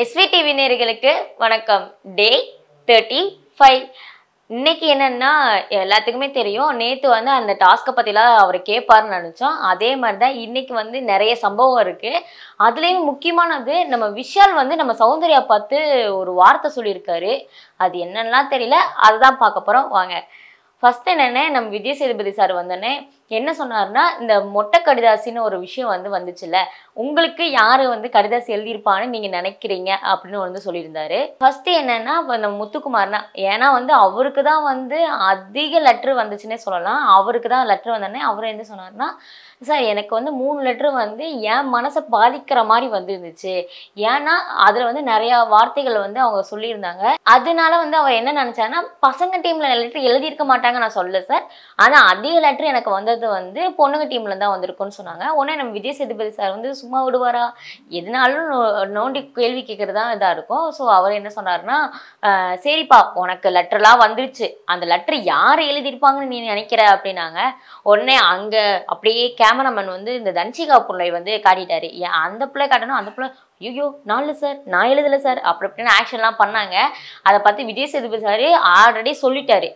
எஸ்விடிவி நேர்களுக்கு வணக்கம் டே thirty five இன்னைக்கு என்னன்னா எல்லாத்துக்குமே தெரியும் நேற்று வந்து அந்த டாஸ்க்கை பற்றிலாம் அவர் கேட்பாருன்னு நினச்சோம் அதே மாதிரி தான் இன்னைக்கு வந்து நிறைய சம்பவம் இருக்குது அதுலேயும் முக்கியமானது நம்ம விஷால் வந்து நம்ம சௌந்தர்யா பார்த்து ஒரு வார்த்தை சொல்லியிருக்காரு அது என்னன்னா தெரியல அதுதான் பார்க்க போகிறோம் வாங்க ஃபஸ்ட் என்னென்ன நம்ம விஜய் சேதுபதி சார் வந்தோடனே என்ன சொன்னார்னா இந்த மொட்டை கடிதாசின்னு ஒரு விஷயம் வந்து வந்துச்சுல உங்களுக்கு யார் வந்து கடிதாசி எழுதியிருப்பான்னு நீங்கள் நினைக்கிறீங்க அப்படின்னு வந்து சொல்லியிருந்தாரு ஃபர்ஸ்ட் என்னென்னா இப்போ இந்த முத்துக்குமார்னா ஏன்னா வந்து அவருக்கு தான் வந்து அதிக லெட்ரு வந்துச்சுன்னே சொல்லலாம் அவருக்கு தான் லெட்ரு வந்தோடனே அவர் என்ன சொன்னார்னா சார் எனக்கு வந்து மூணு லெட்ரு வந்து என் மனசை பாதிக்கிற மாதிரி வந்துருந்துச்சு ஏன்னா அதில் வந்து நிறையா வார்த்தைகள் வந்து அவங்க சொல்லியிருந்தாங்க அதனால வந்து அவர் என்ன நினச்சாருன்னா பசங்க டீமில் லெட்ரு எழுதியிருக்க மாட்டாங்க நான் சொல்ல சார் ஆனால் அதிக லெட்ரு எனக்கு வந்து வந்தது வந்து பொண்ணுங்க டீம்ல தான் வந்திருக்கும்னு சொன்னாங்க உடனே நம்ம விஜய் சேதுபதி சார் வந்து சும்மா விடுவாரா எதுனாலும் நோண்டி கேள்வி கேட்கறதா இதா இதாக இருக்கும் ஸோ அவர் என்ன சொன்னார்னா சரிப்பா உனக்கு லெட்டர்லாம் வந்துருச்சு அந்த லெட்டர் யார் எழுதியிருப்பாங்கன்னு நீ நினைக்கிற அப்படின்னாங்க உடனே அங்க அப்படியே கேமராமேன் வந்து இந்த தன்சிகா பிள்ளை வந்து காட்டிட்டாரு அந்த பிள்ளை காட்டணும் அந்த பிள்ளை ஐயோ நாலு சார் நான் எழுதலை சார் அப்படி அப்படின்னு ஆக்ஷன்லாம் பண்ணாங்க அதை பார்த்து விஜய் சேதுபதி சார் ஆல்ரெடி சொல்லிட்டாரு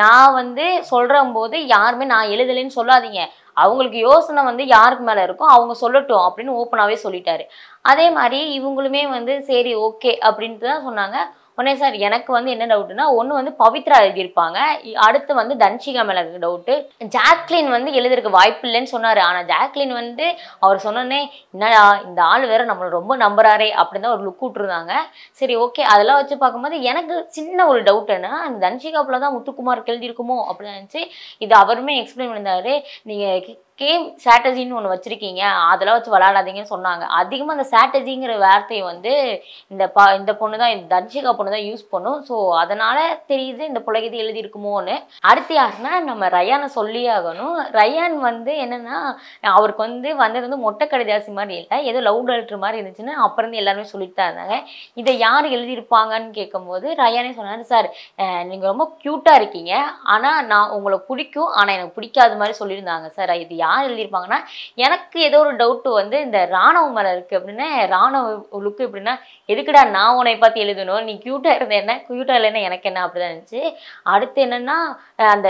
நான் வந்து சொல்கிற போது யாருமே நான் எழுதலைன்னு சொல்லாதீங்க அவங்களுக்கு யோசனை வந்து யாருக்கு மேலே இருக்கோ அவங்க சொல்லட்டும் அப்படின்னு ஓப்பனாகவே சொல்லிட்டாரு அதே மாதிரி இவங்களுமே வந்து சரி ஓகே அப்படின்ட்டு தான் சொன்னாங்க உடனே சார் எனக்கு வந்து என்ன டவுட்னா ஒன்று வந்து பவித்ரா எழுதியிருப்பாங்க அடுத்து வந்து தன்ஷிகா மேலே டவுட்டு ஜாக்லின் வந்து எழுதுறதுக்கு வாய்ப்பு இல்லைன்னு சொன்னார் ஆனால் ஜாக்லின் வந்து அவர் சொன்னோன்னே என்னடா இந்த ஆள் வேற நம்மளை ரொம்ப நம்புறாரே அப்படின்னு தான் ஒரு லுக் விட்டுருந்தாங்க சரி ஓகே அதெல்லாம் வச்சு பார்க்கும்போது எனக்கு சின்ன ஒரு டவுட்டுன்னா அந்த போல தான் முத்துக்குமார் எழுதியிருக்குமோ அப்படின்னு நினச்சி இது அவருமே எக்ஸ்பிளைன் பண்ணியிருந்தாரு நீங்கள் கேம் ஸ்ட்ராட்டஜின்னு ஒன்று வச்சுருக்கீங்க அதெல்லாம் வச்சு விளாடாதீங்கன்னு சொன்னாங்க அதிகமாக அந்த ஸ்ட்ராட்டஜிங்கிற வார்த்தையை வந்து இந்த பா இந்த பொண்ணு தான் இந்த தர்ஷிகா பொண்ணு தான் யூஸ் பண்ணும் ஸோ அதனால் தெரியுது இந்த புலகதி எழுதியிருக்குமோன்னு அடுத்து யாருன்னா நம்ம ரயானை சொல்லி ஆகணும் ரயான் வந்து என்னென்னா அவருக்கு வந்து வந்தது வந்து மொட்டை கடைதாசி மாதிரி இல்லை ஏதோ லவ் டல்ட்ரு மாதிரி இருந்துச்சுன்னு அப்புறம் எல்லாருமே சொல்லிட்டு தான் இருந்தாங்க இதை யார் எழுதியிருப்பாங்கன்னு கேட்கும்போது ரயானே சொன்னார் சார் நீங்கள் ரொம்ப க்யூட்டாக இருக்கீங்க ஆனால் நான் உங்களை பிடிக்கும் ஆனால் எனக்கு பிடிக்காத மாதிரி சொல்லியிருந்தாங்க சார் இது யார் யார் எழுதியிருப்பாங்கன்னா எனக்கு ஏதோ ஒரு டவுட்டு வந்து இந்த ராணுவ மேலே இருக்குது அப்படின்னா ராணுவ லுக்கு எப்படின்னா எதுக்குடா நான் உன்னை பார்த்து எழுதணும் நீ க்யூட்டாக இருந்த என்ன க்யூட்டாக இல்லைன்னா எனக்கு என்ன அப்படி தான் இருந்துச்சு அடுத்து என்னென்னா அந்த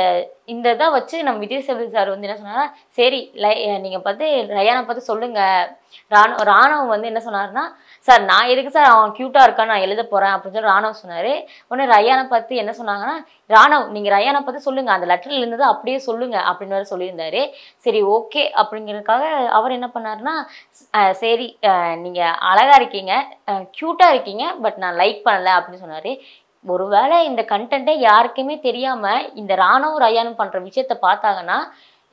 இந்த இதை வச்சு நம்ம விஜய் சேவை சார் வந்து என்ன சொன்னார்னா சரி லை நீங்கள் பார்த்து ரயானை பார்த்து சொல்லுங்கள் ராணுவ ராணுவம் வந்து என்ன சொன்னார்னா சார் நான் எதுக்கு சார் அவன் க்யூட்டாக இருக்கான் நான் எழுத போகிறேன் அப்படின்னு சொல்லி ராணுவ சொன்னார் உடனே ரயானை பார்த்து என்ன சொன்னாங்கன்னா ராணுவ் நீங்கள் ரயானை பார்த்து சொல்லுங்கள் அந்த லெட்டரில் இருந்தது அப்படியே சொல்லுங்கள் அப்படின்னு வேறு சொல்லியிருந்தாரு சரி ஓகே அப்படிங்கிறதுக்காக அவர் என்ன பண்ணார்னா சரி நீங்கள் அழகாக இருக்கீங்க க்யூட்டாக இருக்கீங்க பட் நான் லைக் பண்ணலை அப்படின்னு சொன்னார் ஒருவேளை இந்த கண்டென்ட்டை யாருக்குமே தெரியாமல் இந்த ராணுவ ரயானம் பண்ணுற விஷயத்த பார்த்தாங்கன்னா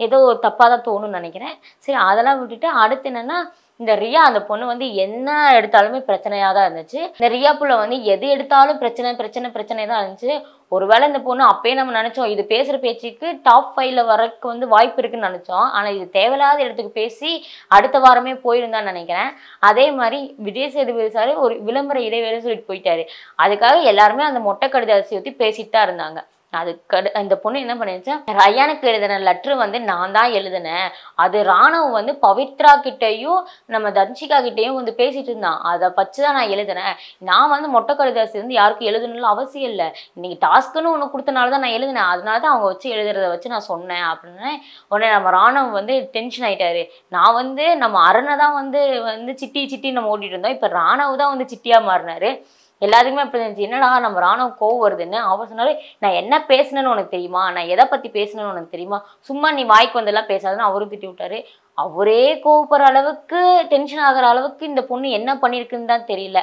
ஏதோ தப்பாக தான் தோணும்னு நினைக்கிறேன் சரி அதெல்லாம் விட்டுட்டு அடுத்து என்னென்னா இந்த ரியா அந்த பொண்ணு வந்து என்ன எடுத்தாலுமே பிரச்சனையாக தான் இருந்துச்சு இந்த ரியா புள்ள வந்து எது எடுத்தாலும் பிரச்சனை பிரச்சனை பிரச்சனை தான் இருந்துச்சு ஒருவேளை இந்த பொண்ணு அப்பயே நம்ம நினச்சோம் இது பேசுகிற பேச்சுக்கு டாப் ஃபைவ்ல வரக்கு வந்து வாய்ப்பு இருக்குன்னு நினச்சோம் ஆனால் இது தேவையில்லாத இடத்துக்கு பேசி அடுத்த வாரமே போயிருந்தான்னு நினைக்கிறேன் அதே மாதிரி விஜய் சேதுபதி சார் ஒரு விளம்பர இடைவேளை சொல்லிட்டு போயிட்டாரு அதுக்காக எல்லாருமே அந்த மொட்டை கடிதாசியை பற்றி பேசிட்டு தான் இருந்தாங்க அது கடு இந்த பொண்ணு என்ன பண்ணிருச்சு ரயானுக்கு எழுதின லெட்ரு வந்து நான் தான் எழுதினேன் அது ராணுவ வந்து பவித்ரா கிட்டேயும் நம்ம தன்ஷிகா கிட்டேயும் வந்து பேசிட்டு இருந்தான் அதை பற்றி தான் நான் எழுதினேன் நான் வந்து மொட்டை கடிதாசி வந்து யாருக்கும் எழுதணும்னு அவசியம் இல்லை இன்னைக்கு டாஸ்க்குன்னு ஒன்று கொடுத்தனால தான் நான் எழுதினேன் அதனால தான் அவங்க வச்சு எழுதுறத வச்சு நான் சொன்னேன் அப்படின்னு உடனே நம்ம ராணுவ வந்து டென்ஷன் ஆயிட்டாரு நான் வந்து நம்ம அரணை தான் வந்து வந்து சிட்டி சிட்டி நம்ம ஓட்டிட்டு இருந்தோம் இப்போ ராணுவ தான் வந்து சிட்டியாக மாறினாரு எல்லாத்துக்குமே அப்படி இருந்துச்சு என்னடா நம்ம ராணுவம் கோவம் வருதுன்னு அவர் சொன்னாலே நான் என்ன பேசினேன்னு உனக்கு தெரியுமா நான் எதை பத்தி பேசினேன்னு உனக்கு தெரியுமா சும்மா நீ வாய்க்கு வந்தெல்லாம் பேசாதுன்னு அவரும் திட்டி விட்டாரு அவரே கோவப்படுற அளவுக்கு டென்ஷன் ஆகிற அளவுக்கு இந்த பொண்ணு என்ன பண்ணியிருக்குன்னு தான் தெரியல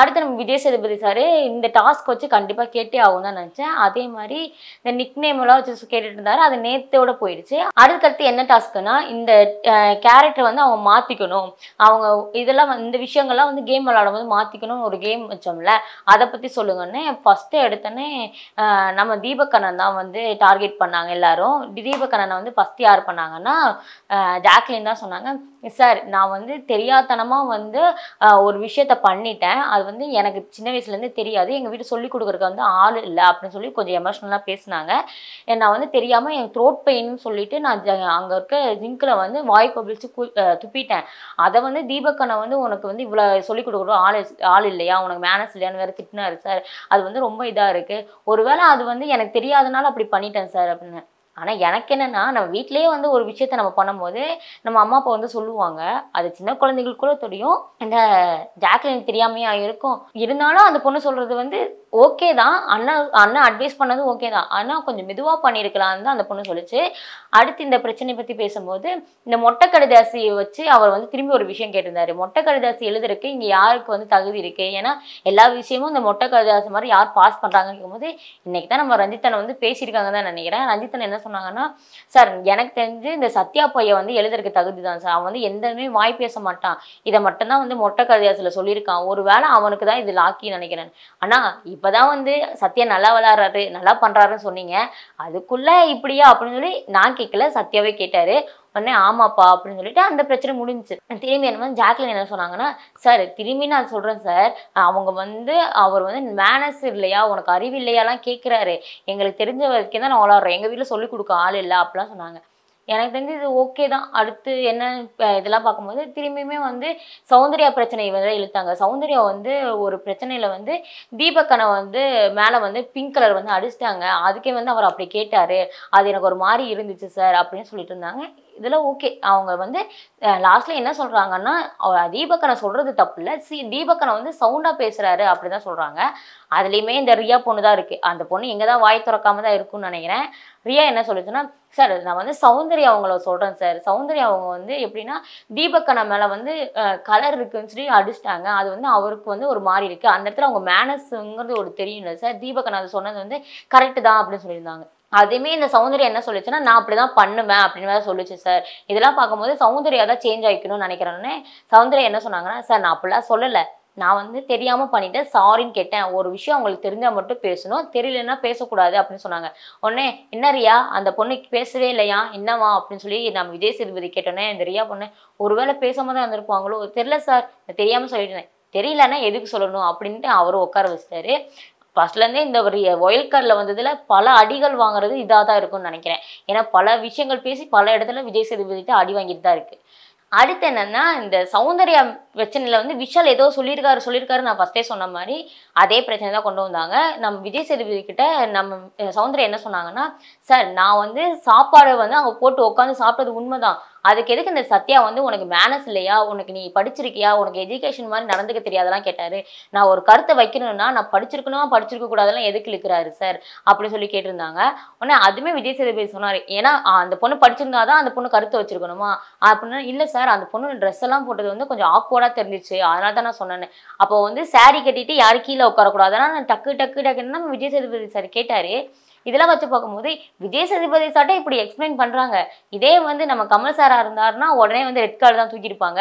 அடுத்து நம்ம விஜய் சேதுபதி சார் இந்த டாஸ்க் வச்சு கண்டிப்பாக கேட்டே ஆகும் தான் நினச்சேன் அதே மாதிரி இந்த நிக் நேம் எல்லாம் வச்சு கேட்டுட்டு இருந்தாரு அது நேத்தோட போயிடுச்சு அடுத்தடுத்து என்ன டாஸ்க்குன்னா இந்த கேரக்டர் வந்து அவங்க மாற்றிக்கணும் அவங்க இதெல்லாம் இந்த விஷயங்கள்லாம் வந்து கேம் விளாடும் போது மாற்றிக்கணும்னு ஒரு கேம் வச்சோம்ல அதை பற்றி சொல்லுங்கன்னு ஃபஸ்ட்டு எடுத்தோடனே நம்ம தீபக்கண்ணன் தான் வந்து டார்கெட் பண்ணாங்க எல்லாரும் தீபக்கண்ணனை வந்து ஃபஸ்ட்டு யார் பண்ணாங்கன்னா ஜாக்லின் தான் சொன்னாங்க சார் நான் வந்து தெரியாதனமாக வந்து ஒரு விஷயத்த பண்ணிட்டேன் அது அது வந்து எனக்கு சின்ன வயசுலேருந்து தெரியாது எங்கள் வீட்டு சொல்லிக் கொடுக்குறக்கு வந்து ஆள் இல்லை அப்படின்னு சொல்லி கொஞ்சம் எமோஷ்னலாக பேசினாங்க நான் வந்து தெரியாமல் என் த்ரோட் பெயின்னு சொல்லிட்டு நான் அங்கே இருக்க ஜிங்கில் வந்து வாய் கொபிச்சு துப்பிட்டேன் அதை வந்து தீபக்கனை வந்து உனக்கு வந்து இவ்வளோ சொல்லிக் கொடுக்குறோம் ஆள் ஆள் இல்லையா உனக்கு மேனஸ் இல்லையான்னு வேறு திட்டினாரு சார் அது வந்து ரொம்ப இதாக இருக்குது ஒருவேளை அது வந்து எனக்கு தெரியாதனால அப்படி பண்ணிட்டேன் சார் அப்படின்னு ஆனால் எனக்கு என்னென்னா நம்ம வீட்லேயே வந்து ஒரு விஷயத்த நம்ம பண்ணும்போது நம்ம அம்மா அப்பா வந்து சொல்லுவாங்க அது சின்ன குழந்தைங்களுக்கு கூட தெரியும் இந்த ஜாக்லின் தெரியாமையாக இருக்கும் இருந்தாலும் அந்த பொண்ணு சொல்கிறது வந்து ஓகே தான் அண்ணா அண்ணா அட்வைஸ் பண்ணதும் ஓகே தான் ஆனால் கொஞ்சம் மெதுவாக பண்ணியிருக்கலாம்னு தான் அந்த பொண்ணு சொல்லிச்சு அடுத்து இந்த பிரச்சனை பற்றி பேசும்போது இந்த மொட்டை கடிதாசியை வச்சு அவர் வந்து திரும்பி ஒரு விஷயம் கேட்டிருந்தாரு மொட்டை கடிதாசி எழுதுறதுக்கு இங்கே யாருக்கு வந்து தகுதி இருக்குது ஏன்னா எல்லா விஷயமும் இந்த மொட்டை கடிதாசி மாதிரி யார் பாஸ் பண்ணுறாங்கன்னு கேட்கும்போது இன்றைக்கி தான் நம்ம ரஞ்சித்தனை வந்து பேசியிருக்காங்க தான் நினைக்கிறேன் ரஞ்சித்தனை என்ன சொன்னாங்கன்னா சார் எனக்கு தெரிஞ்சு இந்த சத்யா பையன் வந்து எழுதுறதுக்கு தகுதி தான் சார் அவன் வந்து எந்தமே வாய் பேச மாட்டான் இதை மட்டும்தான் வந்து மொட்டை கதையாசில் சொல்லியிருக்கான் ஒரு அவனுக்கு தான் இது லாக்கி நினைக்கிறேன் ஆனால் இப்பதான் வந்து சத்யா நல்லா விளாட்றாரு நல்லா பண்ணுறாருன்னு சொன்னீங்க அதுக்குள்ளே இப்படியா அப்படின்னு சொல்லி நான் கேட்கல சத்யாவே கேட்டார் உடனே ஆமாப்பா அப்படின்னு சொல்லிட்டு அந்த பிரச்சனை முடிஞ்சிச்சு திரும்பி என்ன வந்து ஜாக்லின் என்ன சொன்னாங்கன்னா சார் திரும்பி நான் சொல்கிறேன் சார் அவங்க வந்து அவர் வந்து மேனஸ் இல்லையா உனக்கு அறிவு இல்லையாலாம் கேட்குறாரு எங்களுக்கு தெரிஞ்ச வரைக்கும் தான் நான் விளாட்றோம் எங்கள் வீட்டில் சொல்லிக் கொடுக்க ஆள் இல்லை அப்படிலாம் சொன்னாங்க எனக்கு தெரிஞ்சு இது ஓகே தான் அடுத்து என்ன இதெல்லாம் பார்க்கும்போது திரும்பியுமே வந்து சௌந்தர்யா பிரச்சனை வந்து இழுத்தாங்க சௌந்தர்யா வந்து ஒரு பிரச்சனையில் வந்து தீபக்கனை வந்து மேலே வந்து பிங்க் கலர் வந்து அடிச்சிட்டாங்க அதுக்கே வந்து அவர் அப்படி கேட்டார் அது எனக்கு ஒரு மாதிரி இருந்துச்சு சார் அப்படின்னு சொல்லிட்டு இருந்தாங்க இதெல்லாம் ஓகே அவங்க வந்து லாஸ்ட்ல என்ன சொல்கிறாங்கன்னா தீபக்கனை சொல்கிறது தப்பு இல்ல சி தீபக்கனை வந்து சவுண்டாக பேசுகிறாரு அப்படி தான் சொல்கிறாங்க அதுலேயுமே இந்த ரியா பொண்ணு தான் இருக்குது அந்த பொண்ணு எங்கே தான் வாய் திறக்காம தான் இருக்குன்னு நினைக்கிறேன் ரியா என்ன சொல்லுச்சுன்னா சார் நான் வந்து சௌந்தர்யா அவங்கள சொல்கிறேன் சார் சௌந்தர்யா அவங்க வந்து எப்படின்னா தீபக்கனை மேலே வந்து கலர் இருக்குன்னு சொல்லி அடிச்சிட்டாங்க அது வந்து அவருக்கு வந்து ஒரு மாறி இருக்குது அந்த இடத்துல அவங்க மேனஸ்ங்கிறது ஒரு தெரியும் இல்லை சார் தீபக்கனை அதை சொன்னது வந்து கரெக்டு தான் அப்படின்னு சொல்லியிருந்தாங்க அதுவுமே இந்த சௌந்தர்யா என்ன சொல்லிச்சுன்னா நான் அப்படிதான் பண்ணுவேன் அப்படின்னு வேற சொல்லிச்சு சார் இதெல்லாம் பார்க்கும்போது சௌந்தர்யா தான் சேஞ்ச் ஆகிக்கணும்னு நினைக்கிறேன்னு சௌந்தர்யா என்ன சொன்னாங்கன்னா சார் நான் அப்படிலாம் சொல்லலை நான் வந்து தெரியாமல் பண்ணிட்டேன் சாரின்னு கேட்டேன் ஒரு விஷயம் அவங்களுக்கு தெரிஞ்சால் மட்டும் பேசணும் தெரியலன்னா பேசக்கூடாது அப்படின்னு சொன்னாங்க உடனே என்ன ரியா அந்த பொண்ணுக்கு பேசவே இல்லையா என்னவா அப்படின்னு சொல்லி நம்ம விஜய் சேதுபதி கேட்டோன்னே இந்த ரியா பொண்ணு ஒருவேளை பேசாம தான் இருந்திருப்பாங்களோ தெரில சார் தெரியாமல் சொல்லிட்டேன் தெரியலன்னா எதுக்கு சொல்லணும் அப்படின்ட்டு அவரும் உட்கார வச்சிட்டாரு ஃபர்ஸ்ட்லேருந்தே இந்த ஒரு ஒயல் கார்டில் வந்ததில் பல அடிகள் வாங்குறது இதாக தான் இருக்கும்னு நினைக்கிறேன் ஏன்னா பல விஷயங்கள் பேசி பல இடத்துல விஜய் சேதுபதிட்டு அடி வாங்கிட்டு தான் இருக்குது அடுத்து என்னென்னா இந்த சௌந்தர்யா பிரச்சனையில் வந்து விஷால் ஏதோ சொல்லியிருக்காரு சொல்லியிருக்காரு நான் ஃபஸ்ட்டே சொன்ன மாதிரி அதே பிரச்சனை தான் கொண்டு வந்தாங்க நம்ம விஜய் சேதுபதி கிட்ட நம்ம சௌந்தர்யா என்ன சொன்னாங்கன்னா சார் நான் வந்து சாப்பாடை வந்து அங்கே போட்டு உட்காந்து சாப்பிட்டது உண்மைதான் அதுக்கு எதுக்கு இந்த சத்யா வந்து உனக்கு மேனஸ் இல்லையா உனக்கு நீ படிச்சிருக்கியா உனக்கு எஜுகேஷன் மாதிரி நடந்துக்க தெரியாதெல்லாம் கேட்டாரு நான் ஒரு கருத்தை வைக்கணும்னா நான் படிச்சிருக்கணும் படிச்சிருக்க கூடாதெல்லாம் எதுக்கு இருக்கிறாரு சார் அப்படின்னு சொல்லி கேட்டிருந்தாங்க உடனே அதுவுமே விஜய் சேதுபதி சொன்னார் ஏன்னா அந்த பொண்ணு படிச்சிருந்தா தான் அந்த பொண்ணு கருத்தை வச்சிருக்கணுமா அப்படின்னா இல்லை சார் அந்த பொண்ணு ட்ரெஸ் எல்லாம் போட்டது வந்து கொஞ்சம் ஆக்வர்டாக தெரிஞ்சிச்சு அதனால தான் நான் சொன்னேன் அப்போ வந்து சாரி கட்டிட்டு யாரு கீழே உட்காரக்கூடாதுன்னா டக்கு டக்கு டக்குன்னு விஜய் சேதுபதி சார் கேட்டார் இதெல்லாம் வச்சு பார்க்கும்போது விஜய் சதுபதி சார்ட்டை இப்படி எக்ஸ்பிளைன் பண்ணுறாங்க இதே வந்து நம்ம கமல் சாராக இருந்தாருன்னா உடனே வந்து ரெட் கார்டு தான் தூக்கியிருப்பாங்க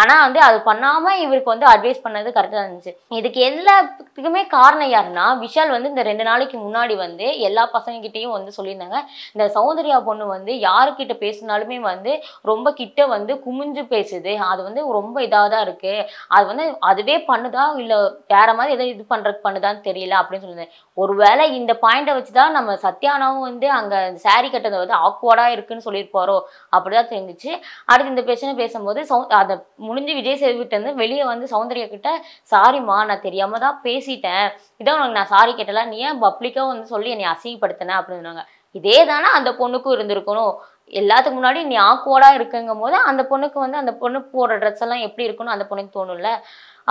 ஆனால் வந்து அது பண்ணாமல் இவருக்கு வந்து அட்வைஸ் பண்ணது கரெக்டாக இருந்துச்சு இதுக்கு எல்லாத்துக்குமே காரணம் யாருன்னா விஷால் வந்து இந்த ரெண்டு நாளைக்கு முன்னாடி வந்து எல்லா பசங்ககிட்டையும் வந்து சொல்லியிருந்தாங்க இந்த சௌந்தர்யா பொண்ணு வந்து யாருக்கிட்ட பேசினாலுமே வந்து ரொம்ப கிட்ட வந்து குமிஞ்சு பேசுது அது வந்து ரொம்ப இதாக தான் இருக்குது அது வந்து அதுவே பண்ணுதா இல்லை வேற மாதிரி எதோ இது பண்ணுறதுக்கு பண்ணுதான்னு தெரியல அப்படின்னு சொல்லியிருந்தேன் ஒருவேளை இந்த பாயிண்டை வச்சு தான் நம்ம சத்யானாவும் வந்து அங்கே சாரி கட்டதை வந்து ஆக்வர்டாக இருக்குன்னு சொல்லியிருப்பாரோ அப்படி தான் தெரிஞ்சிச்சு அடுத்து இந்த பிரச்சனை பேசும்போது சௌ அந்த முடிஞ்சு விஜய் சேதுபதிட்ட வெளியே வந்து சௌந்தர்யா கிட்ட சாரிம்மா நான் தெரியாம தான் பேசிட்டேன் இதான் உனக்கு நான் சாரி கேட்டல நீ ஏன் பப்ளிக்காக வந்து சொல்லி என்னை அசிங்கப்படுத்தின அப்படின்னு இதே தானே அந்த பொண்ணுக்கும் இருந்திருக்கணும் எல்லாத்துக்கு முன்னாடி நீ ஆக்குவோடா இருக்குங்கும் போது அந்த பொண்ணுக்கு வந்து அந்த பொண்ணு போடுற ட்ரெஸ் எல்லாம் எப்படி இருக்கணும் அந்த பொண்ணுக்கு தோணும்ல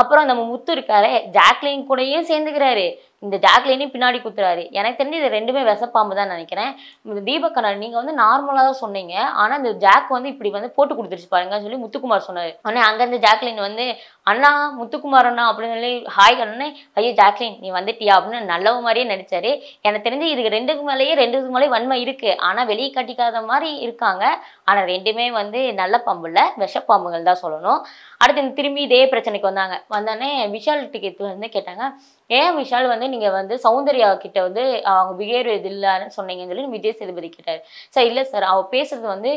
அப்புறம் நம்ம முத்து இருக்காரு ஜாக்லின் கூடயும் சேர்ந்துக்கிறாரு இந்த ஜாக்லினையும் பின்னாடி குத்துறாரு எனக்கு தெரிஞ்சு இது ரெண்டுமே விசப்பாம்பு தான் நினைக்கிறேன் இந்த தீபக் தீபக்கண்ணன் நீங்கள் வந்து நார்மலாக தான் சொன்னீங்க ஆனால் இந்த ஜாக் வந்து இப்படி வந்து போட்டு கொடுத்துருச்சு பாருங்கன்னு சொல்லி முத்துக்குமார் சொன்னார் ஆனால் அங்கேருந்து ஜாக்லின் வந்து அண்ணா முத்துக்குமார் அண்ணா அப்படின்னு சொல்லி ஹாய் கண்ணே ஐயோ ஜாக்லின் நீ வந்துட்டியா அப்படின்னு நல்லவ மாதிரியே நடித்தார் எனக்கு தெரிஞ்சு இதுக்கு ரெண்டுக்கு மேலேயே ரெண்டுக்கு மேலே வன்மை இருக்குது ஆனால் வெளியே காட்டிக்காத மாதிரி இருக்காங்க ஆனால் ரெண்டுமே வந்து நல்ல பாம்பு இல்லை விஷப்பாம்புகள் தான் சொல்லணும் அடுத்து திரும்பி இதே பிரச்சனைக்கு வந்தாங்க வந்தோடனே விஷால் டிக்கெட் வந்து கேட்டாங்க ஏன் விஷால் வந்து நீங்கள் வந்து சௌந்தர்யா கிட்ட வந்து அவங்க பிஹேவியர் இது இல்லைன்னு சொன்னீங்கன்னு சொல்லி விஜய் சேதுபதி கேட்டார் சார் இல்லை சார் அவள் பேசுறது வந்து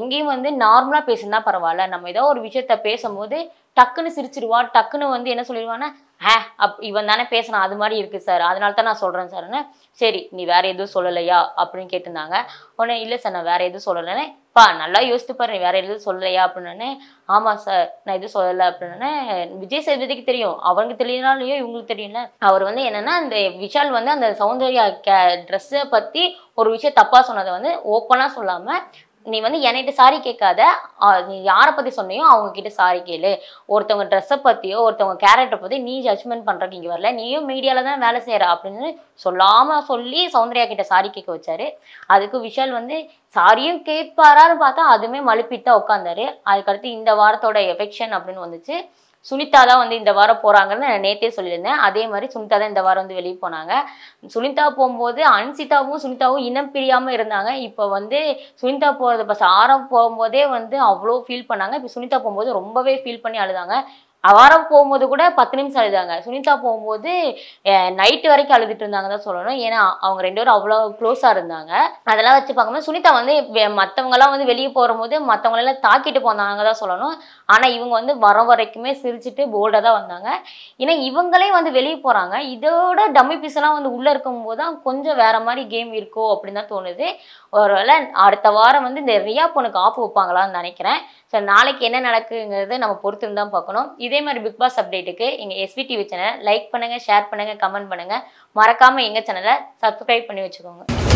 எங்கேயும் வந்து நார்மலாக பேசுனா பரவாயில்ல நம்ம ஏதோ ஒரு விஷயத்த பேசும்போது டக்குன்னு சிரிச்சிருவா டக்குன்னு வந்து என்ன சொல்லிடுவானா ஆ அப் இவன் தானே பேசினா அது மாதிரி இருக்குது சார் அதனால தான் நான் சொல்கிறேன் சார்னு சரி நீ வேறு எதுவும் சொல்லலையா அப்படின்னு கேட்டிருந்தாங்க உடனே இல்லை சார் நான் வேறு எதுவும் சொல்லலைன்னு பா நல்லா யோசித்து பாரு நீ வேறு எதுவும் சொல்லலையா அப்படின்னு ஆமாம் சார் நான் எதுவும் சொல்லலை அப்படின்னு விஜய் சேதுபதிக்கு தெரியும் அவனுக்கு தெரியனாலையோ இவங்களுக்கு தெரியல அவர் வந்து என்னென்னா அந்த விஷால் வந்து அந்த சௌந்தர்யா கே ட்ரெஸ்ஸை பற்றி ஒரு விஷயம் தப்பாக சொன்னதை வந்து ஓப்பனாக சொல்லாமல் நீ வந்து என்கிட்ட சாரி கேட்காத நீ யாரை பற்றி சொன்னையோ அவங்க கிட்ட சாரி கேளு ஒருத்தவங்க ட்ரெஸ்ஸை பற்றியோ ஒருத்தவங்க கேரக்டரை பற்றி நீ ஜட்மெண்ட் பண்ணுறக்கு இங்கே வரல நீயும் மீடியாவில் தான் வேலை செய்கிற அப்படின்னு சொல்லாமல் சொல்லி சௌந்தர்யா கிட்ட சாரி கேட்க வச்சாரு அதுக்கு விஷால் வந்து சாரியும் கேட்பாரான்னு பார்த்தா அதுவுமே மழுப்பிட்டு தான் உட்காந்தாரு அதுக்கடுத்து இந்த வாரத்தோட எஃபெக்ஷன் அப்படின்னு வந்துச்சு சுனிதா தான் வந்து இந்த வாரம் போகிறாங்கன்னு நான் நேத்தே சொல்லியிருந்தேன் அதே மாதிரி சுனிதா தான் இந்த வாரம் வந்து வெளியே போனாங்க சுனிதா போகும்போது அன்சிதாவும் சுனிதாவும் இனம் பிரியாமல் இருந்தாங்க இப்போ வந்து சுனிதா போறது பஸ் ஆரம் போகும்போதே வந்து அவ்வளோ ஃபீல் பண்ணாங்க இப்போ சுனிதா போகும்போது ரொம்பவே ஃபீல் பண்ணி அழுதாங்க அவாரம் போகும்போது கூட பத்து நிமிஷம் அழுதாங்க சுனிதா போகும்போது நைட்டு வரைக்கும் அழுதுட்டு இருந்தாங்க தான் சொல்லணும் ஏன்னா அவங்க ரெண்டு பேரும் அவ்வளோ க்ளோஸாக இருந்தாங்க அதெல்லாம் வச்சு பார்க்கும்போது சுனிதா வந்து மற்றவங்கலாம் வந்து வெளியே போகும்போது மற்றவங்களெல்லாம் தாக்கிட்டு போனாங்க தான் சொல்லணும் ஆனால் இவங்க வந்து வர வரைக்குமே சிரிச்சுட்டு போல்டாக தான் வந்தாங்க ஏன்னா இவங்களே வந்து வெளியே போகிறாங்க இதோட டம்மி பீஸ்லாம் வந்து உள்ளே இருக்கும்போது தான் கொஞ்சம் வேற மாதிரி கேம் இருக்கோ அப்படின்னு தான் தோணுது ஒருவேளை அடுத்த வாரம் வந்து இந்த ரியா பொண்ணுக்கு ஆப்பு வைப்பாங்களான்னு நினைக்கிறேன் ஸோ நாளைக்கு என்ன நடக்குங்கிறது நம்ம பொறுத்துன்னு தான் பார்க்கணும் இதே இதே மாதிரி பிக் பாஸ் அப்டேட்டுக்கு எங்கள் எஸ்வி டிவி சேனலை லைக் பண்ணுங்கள் ஷேர் பண்ணுங்கள் கமெண்ட் பண்ணுங்கள் மறக்காமல் எங்கள் சேனலை சப்ஸ்கிரைப் பண்ணி வச்சுக்கோங்க